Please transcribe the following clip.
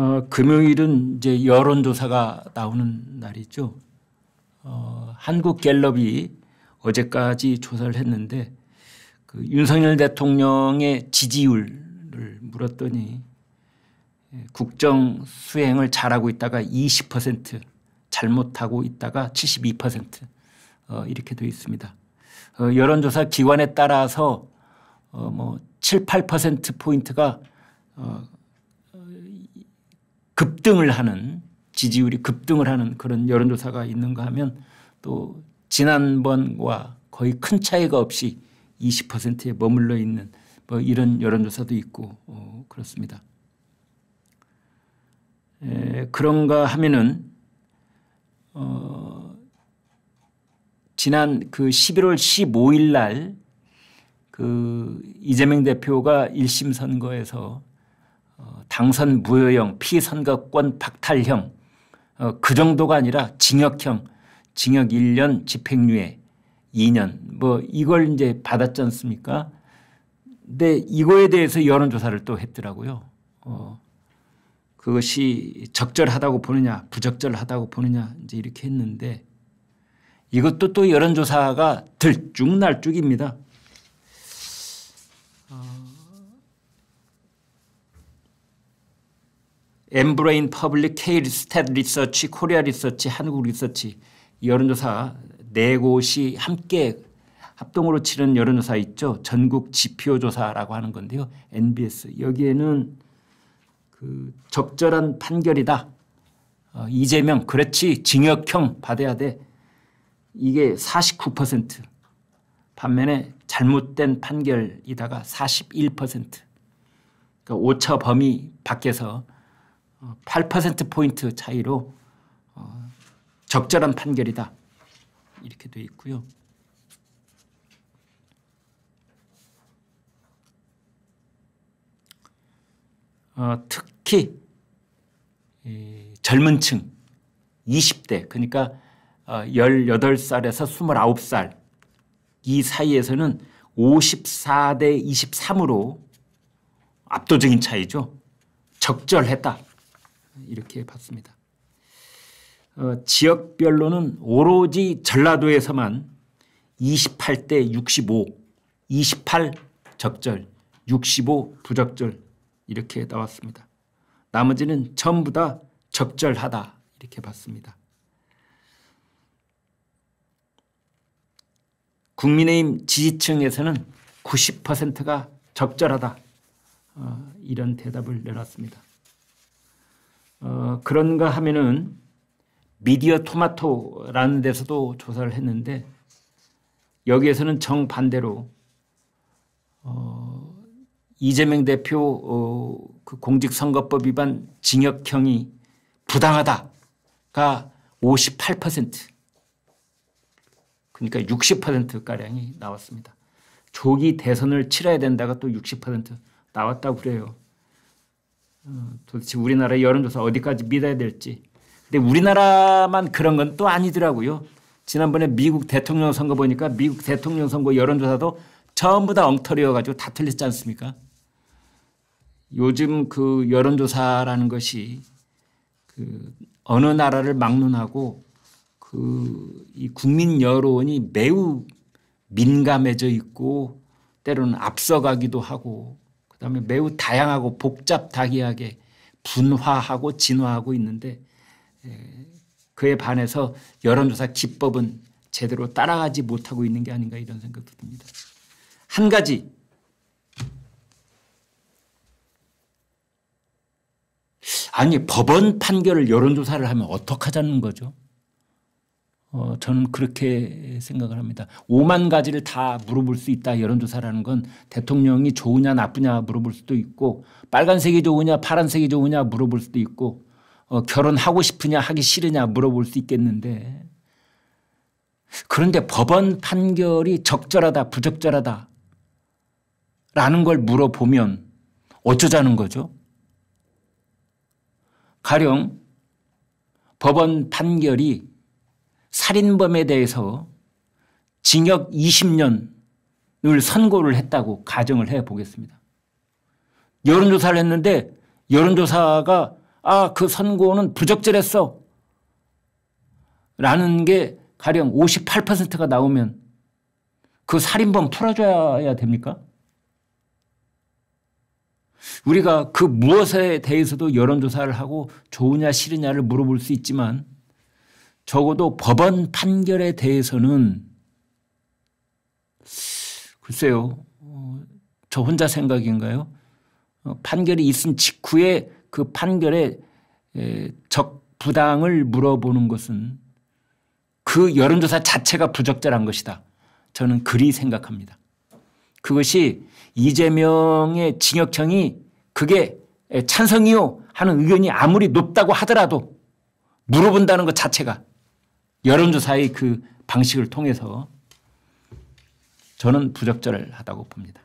어, 금요일은 이제 여론조사가 나오는 날이죠. 어, 한국갤럽이 어제까지 조사를 했는데 그 윤석열 대통령의 지지율을 물었더니 예, 국정 수행을 잘하고 있다가 20% 잘못하고 있다가 72% 어, 이렇게 돼 있습니다. 어, 여론조사 기관에 따라서 어, 뭐 7, 8%포인트가 어, 급등을 하는 지지율이 급등을 하는 그런 여론조사가 있는가 하면 또 지난번과 거의 큰 차이가 없이 20%에 머물러 있는 뭐 이런 여론조사도 있고 어 그렇습니다. 에, 그런가 하면은 어, 지난 그 11월 15일 날 그 이재명 대표가 1심 선거에서 어, 당선 무효형, 피선거권 박탈형 어, 그 정도가 아니라 징역형, 징역 1년 집행유예 2년 뭐 이걸 이제 받았지 않습니까? 근데 이거에 대해서 여론조사를 또 했더라고요. 어, 그것이 적절하다고 보느냐 부적절하다고 보느냐 이제 이렇게 했는데 이것도 또 여론조사가 들쭉날쭉입니다. 엠브레인 퍼블릭, 케 K 스탯 리서치, 코리아 리서치, 한국 리서치 여론조사 네 곳이 함께 합동으로 치른 여론조사 있죠. 전국 지표조사라고 하는 건데요. NBS 여기에는 그 적절한 판결이다. 어, 이재명 그렇지 징역형 받아야 돼. 이게 49% 반면에 잘못된 판결이다가 41% 그러니까 오차 범위 밖에서 8%포인트 차이로 어 적절한 판결이다. 이렇게 되어 있고요. 어 특히 젊은 층 20대 그러니까 18살에서 어, 29살 이 사이에서는 54대 23으로 압도적인 차이죠. 적절했다. 이렇게 봤습니다. 어, 지역별로는 오로지 전라도에서만 28대 65, 28 적절, 65 부적절 이렇게 나왔습니다. 나머지는 전부 다 적절하다 이렇게 봤습니다. 국민의힘 지지층에서는 90%가 적절하다 어, 이런 대답을 내놨습니다. 어, 그런가 하면은 미디어 토마토라는 데서도 조사를 했는데 여기에서는 정반대로 어, 이재명 대표 어, 그 공직선거법 위반 징역형이 부당하다가 58% 그러니까 60%가량이 나왔습니다. 조기 대선을 치러야 된다가 또 60% 나왔다고 그래요. 어, 도대체 우리나라의 여론조사 어디까지 믿어야 될지. 근데 우리나라만 그런 건 또 아니더라고요. 지난번에 미국 대통령 선거 보니까 미국 대통령 선거 여론조사도 전부 다 엉터리여가지고 다 틀렸지 않습니까? 요즘 그 여론조사라는 것이 그 어느 나라를 막론하고 그 이 국민 여론이 매우 민감해져 있고 때로는 앞서가기도 하고 그다음에 음. 매우 다양하고 복잡다기하게 분화하고 진화하고 있는데 그에 반해서 여론조사 기법은 제대로 따라가지 못하고 있는 게 아닌가 이런 생각도 듭니다. 한 가지 아니 법원 판결을 여론조사를 하면 어떡하자는 거죠? 어, 저는 그렇게 생각을 합니다. 5만 가지를 다 물어볼 수 있다. 여론조사라는 건 대통령이 좋으냐 나쁘냐 물어볼 수도 있고 빨간색이 좋으냐 파란색이 좋으냐 물어볼 수도 있고 어, 결혼하고 싶으냐 하기 싫으냐 물어볼 수 있겠는데 그런데 법원 판결이 적절하다 부적절하다 라는 걸 물어보면 어쩌자는 거죠? 가령 법원 판결이 살인범에 대해서 징역 20년을 선고를 했다고 가정을 해 보겠습니다. 여론조사를 했는데 여론조사가 아, 그 선고는 부적절했어. 라는 게 가령 58%가 나오면 그 살인범 풀어줘야 됩니까? 우리가 그 무엇에 대해서도 여론조사를 하고 좋으냐 싫으냐를 물어볼 수 있지만 적어도 법원 판결에 대해서는 글쎄요. 어, 저 혼자 생각인가요? 어, 판결이 있은 직후에 그 판결에 적부당을 물어보는 것은 그 여론조사 자체가 부적절한 것이다. 저는 그리 생각합니다. 그것이 이재명의 징역형이 그게 찬성이요 하는 의견이 아무리 높다고 하더라도 물어본다는 것 자체가 여론조사의 그 방식을 통해서 저는 부적절하다고 봅니다.